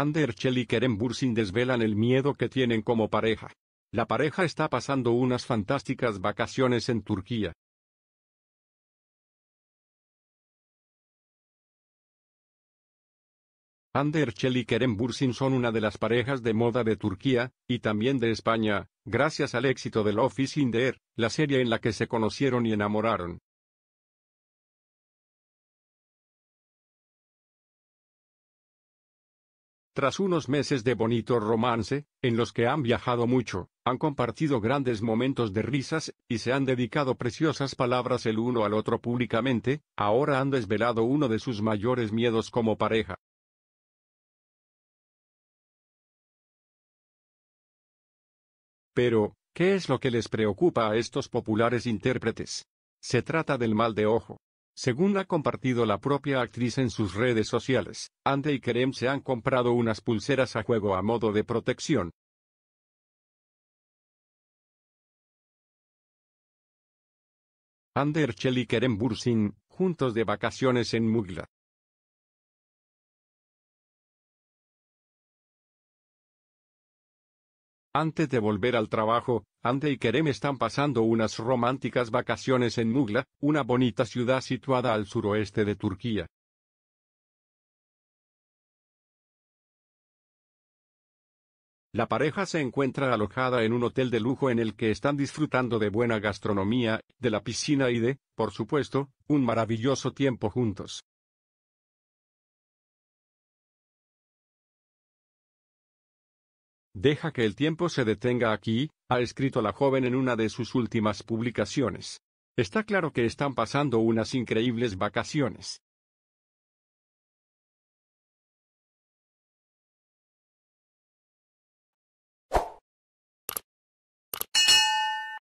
Anderchel y Kerem Bursin desvelan el miedo que tienen como pareja. La pareja está pasando unas fantásticas vacaciones en Turquía. Anderchel y Kerem Bursin son una de las parejas de moda de Turquía, y también de España, gracias al éxito de Love is in the Air, la serie en la que se conocieron y enamoraron. Tras unos meses de bonito romance, en los que han viajado mucho, han compartido grandes momentos de risas, y se han dedicado preciosas palabras el uno al otro públicamente, ahora han desvelado uno de sus mayores miedos como pareja. Pero, ¿qué es lo que les preocupa a estos populares intérpretes? Se trata del mal de ojo. Según ha compartido la propia actriz en sus redes sociales, Ander y Kerem se han comprado unas pulseras a juego a modo de protección. Ander Chell y Kerem Bursin, juntos de vacaciones en Mugla. Antes de volver al trabajo, Ante y Kerem están pasando unas románticas vacaciones en Mugla, una bonita ciudad situada al suroeste de Turquía. La pareja se encuentra alojada en un hotel de lujo en el que están disfrutando de buena gastronomía, de la piscina y de, por supuesto, un maravilloso tiempo juntos. Deja que el tiempo se detenga aquí, ha escrito la joven en una de sus últimas publicaciones. Está claro que están pasando unas increíbles vacaciones.